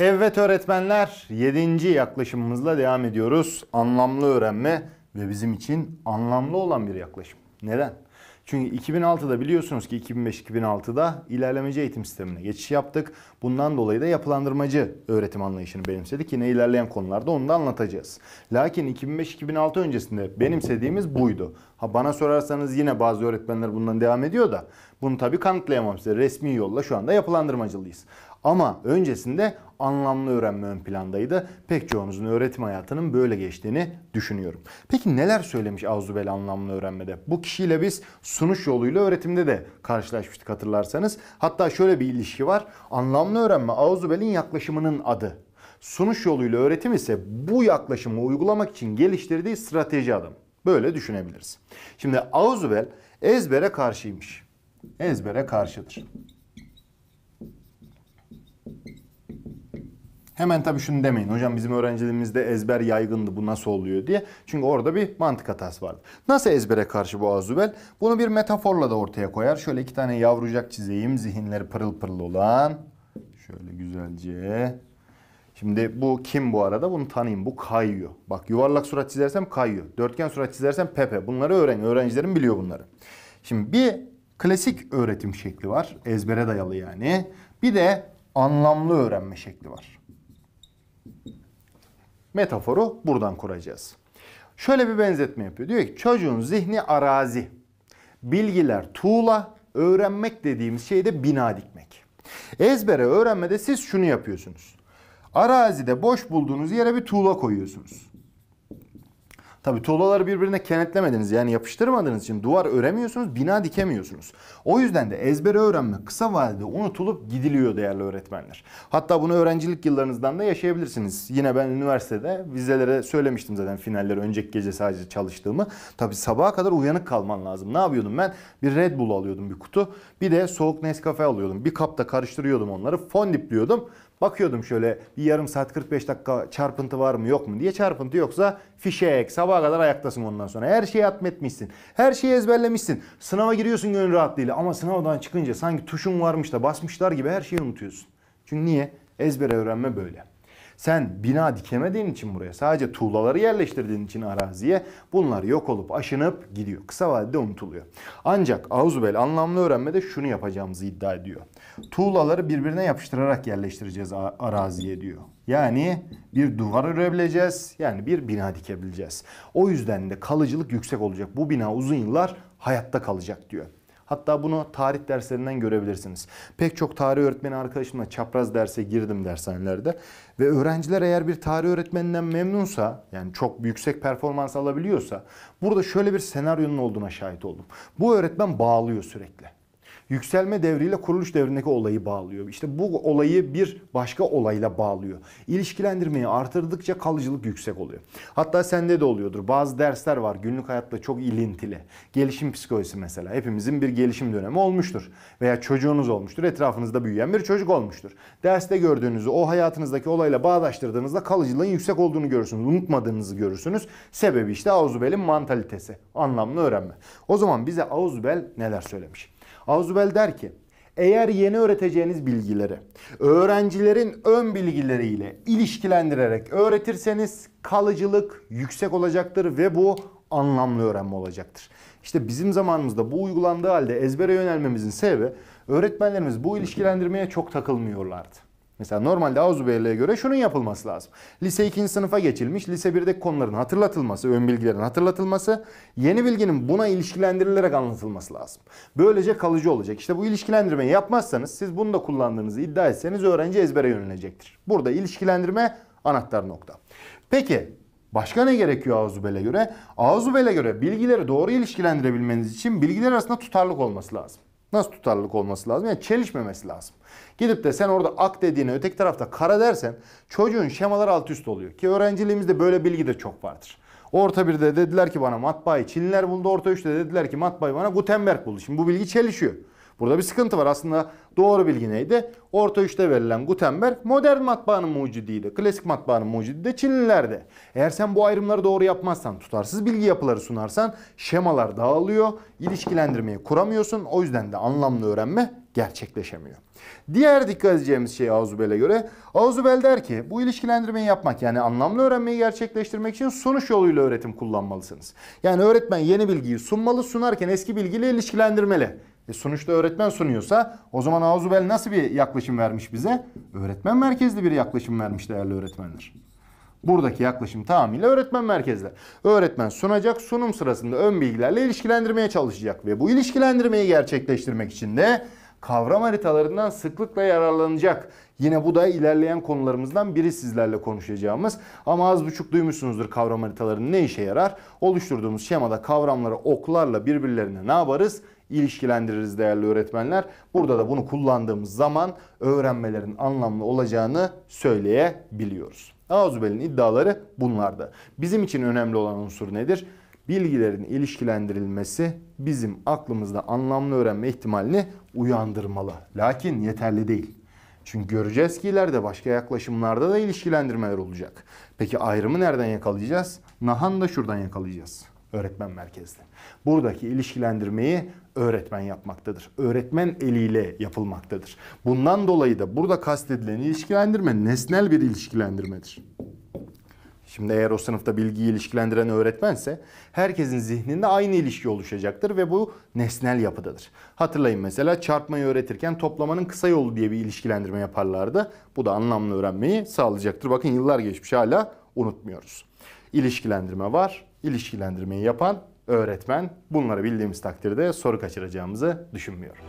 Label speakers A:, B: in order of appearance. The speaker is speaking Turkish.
A: Evet öğretmenler 7. yaklaşımımızla devam ediyoruz. Anlamlı öğrenme ve bizim için anlamlı olan bir yaklaşım. Neden? Çünkü 2006'da biliyorsunuz ki 2005-2006'da ilerlemeci eğitim sistemine geçiş yaptık. Bundan dolayı da yapılandırmacı öğretim anlayışını benimsedik. Yine ilerleyen konularda onu da anlatacağız. Lakin 2005-2006 öncesinde benimsediğimiz buydu. Ha bana sorarsanız yine bazı öğretmenler bundan devam ediyor da bunu tabii kanıtlayamam size. Resmi yolla şu anda yapılandırmacılıyız. Ama öncesinde anlamlı öğrenme ön plandaydı. Pek çoğunuzun öğretim hayatının böyle geçtiğini düşünüyorum. Peki neler söylemiş Azubel anlamlı öğrenmede? Bu kişiyle biz sunuş yoluyla öğretimde de karşılaşmıştık hatırlarsanız. Hatta şöyle bir ilişki var. Anlamlı öğrenme Azubel'in yaklaşımının adı. Sunuş yoluyla öğretim ise bu yaklaşımı uygulamak için geliştirdiği strateji adım. Böyle düşünebiliriz. Şimdi Azubel ezbere karşıymış. Ezbere karşıdır. Hemen tabii şunu demeyin. Hocam bizim öğrencilerimizde ezber yaygındı bu nasıl oluyor diye. Çünkü orada bir mantık hatası vardı. Nasıl ezbere karşı bu azübel? Bunu bir metaforla da ortaya koyar. Şöyle iki tane yavrucak çizeyim. Zihinleri pırıl pırıl olan. Şöyle güzelce. Şimdi bu kim bu arada? Bunu tanıyın. Bu kayıyor. Bak yuvarlak surat çizersem kayıyor. Dörtgen surat çizersem Pepe. Bunları öğren. Öğrencilerim biliyor bunları. Şimdi bir klasik öğretim şekli var. Ezbere dayalı yani. Bir de anlamlı öğrenme şekli var. Metaforu buradan kuracağız. Şöyle bir benzetme yapıyor. Diyor ki çocuğun zihni arazi. Bilgiler tuğla, öğrenmek dediğimiz şey de bina dikmek. Ezbere öğrenmede siz şunu yapıyorsunuz. Arazide boş bulduğunuz yere bir tuğla koyuyorsunuz. Tabii tuğlaları birbirine kenetlemediniz yani yapıştırmadığınız için duvar öremiyorsunuz, bina dikemiyorsunuz. O yüzden de ezbere öğrenme kısa vadede unutulup gidiliyor değerli öğretmenler. Hatta bunu öğrencilik yıllarınızdan da yaşayabilirsiniz. Yine ben üniversitede vizelere söylemiştim zaten finalleri önceki gece sadece çalıştığımı. Tabii sabaha kadar uyanık kalman lazım. Ne yapıyordum ben? Bir Red Bull alıyordum bir kutu. Bir de soğuk Nescafe alıyordum. Bir kapta karıştırıyordum onları. Fondipliyordum. Bakıyordum şöyle bir yarım saat 45 dakika çarpıntı var mı yok mu diye çarpıntı yoksa fişe ek sabaha kadar ayaktasın ondan sonra. Her şeyi atmetmişsin. Her şeyi ezberlemişsin. Sınava giriyorsun gönül rahatlığıyla ama sınavdan çıkınca sanki tuşun varmış da basmışlar gibi her şeyi unutuyorsun. Çünkü niye? Ezbere öğrenme böyle. Sen bina dikemediğin için buraya sadece tuğlaları yerleştirdiğin için araziye bunlar yok olup aşınıp gidiyor. Kısa vadede unutuluyor. Ancak Auzubel anlamlı öğrenmede şunu yapacağımızı iddia ediyor. Tuğlaları birbirine yapıştırarak yerleştireceğiz araziye diyor. Yani bir duvar örebileceğiz. Yani bir bina dikebileceğiz. O yüzden de kalıcılık yüksek olacak. Bu bina uzun yıllar hayatta kalacak diyor. Hatta bunu tarih derslerinden görebilirsiniz. Pek çok tarih öğretmeni arkadaşımla çapraz derse girdim dershanelerde. Ve öğrenciler eğer bir tarih öğretmeninden memnunsa yani çok yüksek performans alabiliyorsa burada şöyle bir senaryonun olduğuna şahit oldum. Bu öğretmen bağlıyor sürekli yükselme devriyle kuruluş devrindeki olayı bağlıyor. İşte bu olayı bir başka olayla bağlıyor. İlişkilendirmeyi artırdıkça kalıcılık yüksek oluyor. Hatta sende de oluyordur. Bazı dersler var günlük hayatla çok ilintili. Gelişim psikolojisi mesela. Hepimizin bir gelişim dönemi olmuştur. Veya çocuğunuz olmuştur. Etrafınızda büyüyen bir çocuk olmuştur. Derste gördüğünüzü o hayatınızdaki olayla bağdaştırdığınızda kalıcılığın yüksek olduğunu görürsünüz. Unutmadığınızı görürsünüz. Sebebi işte Auzubel'in mantalitesi. Anlamlı öğrenme. O zaman bize Auzubel neler söylemiş? Azubel der ki eğer yeni öğreteceğiniz bilgileri öğrencilerin ön bilgileriyle ilişkilendirerek öğretirseniz kalıcılık yüksek olacaktır ve bu anlamlı öğrenme olacaktır. İşte bizim zamanımızda bu uygulandığı halde ezbere yönelmemizin sebebi öğretmenlerimiz bu ilişkilendirmeye çok takılmıyorlardı. Mesela normalde Avzuberli'ye göre şunun yapılması lazım. Lise 2. sınıfa geçilmiş, lise 1'deki konuların hatırlatılması, ön bilgilerin hatırlatılması, yeni bilginin buna ilişkilendirilerek anlatılması lazım. Böylece kalıcı olacak. İşte bu ilişkilendirmeyi yapmazsanız, siz bunu da kullandığınızı iddia etseniz öğrenci ezbere yönelecektir. Burada ilişkilendirme anahtar nokta. Peki Başka ne gerekiyor Ağzubel'e göre? Ağzubel'e göre bilgileri doğru ilişkilendirebilmeniz için bilgiler arasında tutarlık olması lazım. Nasıl tutarlılık olması lazım? Yani çelişmemesi lazım. Gidip de sen orada ak dediğine öteki tarafta kara dersen çocuğun şemalar alt üst oluyor. Ki öğrenciliğimizde böyle bilgi de çok vardır. Orta birde dediler ki bana matbaayı Çinliler buldu. Orta üçte dediler ki matbaayı bana Gutenberg buldu. Şimdi bu bilgi çelişiyor. Burada bir sıkıntı var. Aslında doğru bilgi neydi? Orta 3'te verilen Gutenberg modern matbaanın mucidiydi. Klasik matbaanın mucidi de Çinlilerde. Eğer sen bu ayrımları doğru yapmazsan, tutarsız bilgi yapıları sunarsan şemalar dağılıyor, ilişkilendirmeyi kuramıyorsun. O yüzden de anlamlı öğrenme gerçekleşemiyor. Diğer dikkat edeceğimiz şey Azubel'e göre. Azubel der ki bu ilişkilendirmeyi yapmak yani anlamlı öğrenmeyi gerçekleştirmek için sonuç yoluyla öğretim kullanmalısınız. Yani öğretmen yeni bilgiyi sunmalı sunarken eski bilgiyle ilişkilendirmeli. E sonuçta öğretmen sunuyorsa o zaman Ağzubel nasıl bir yaklaşım vermiş bize? Öğretmen merkezli bir yaklaşım vermiş değerli öğretmenler. Buradaki yaklaşım tamamıyla öğretmen merkezli. Öğretmen sunacak, sunum sırasında ön bilgilerle ilişkilendirmeye çalışacak ve bu ilişkilendirmeyi gerçekleştirmek için de kavram haritalarından sıklıkla yararlanacak. Yine bu da ilerleyen konularımızdan biri sizlerle konuşacağımız. Ama az buçuk duymuşsunuzdur kavram haritalarının ne işe yarar. Oluşturduğumuz şemada kavramları oklarla birbirlerine ne yaparız? ilişkilendiririz değerli öğretmenler. Burada da bunu kullandığımız zaman öğrenmelerin anlamlı olacağını söyleyebiliyoruz. Ağzübel'in iddiaları bunlardı. Bizim için önemli olan unsur nedir? Bilgilerin ilişkilendirilmesi bizim aklımızda anlamlı öğrenme ihtimalini uyandırmalı. Lakin yeterli değil. Çünkü göreceğiz ki ileride başka yaklaşımlarda da ilişkilendirmeler olacak. Peki ayrımı nereden yakalayacağız? Nahan da şuradan yakalayacağız öğretmen merkezli. Buradaki ilişkilendirmeyi öğretmen yapmaktadır. Öğretmen eliyle yapılmaktadır. Bundan dolayı da burada kastedilen ilişkilendirme nesnel bir ilişkilendirmedir. Şimdi eğer o sınıfta bilgiyi ilişkilendiren öğretmense herkesin zihninde aynı ilişki oluşacaktır ve bu nesnel yapıdadır. Hatırlayın mesela çarpmayı öğretirken toplamanın kısa yolu diye bir ilişkilendirme yaparlardı. Bu da anlamlı öğrenmeyi sağlayacaktır. Bakın yıllar geçmiş hala unutmuyoruz. İlişkilendirme var. İlişkilendirmeyi yapan öğretmen. Bunları bildiğimiz takdirde soru kaçıracağımızı düşünmüyorum.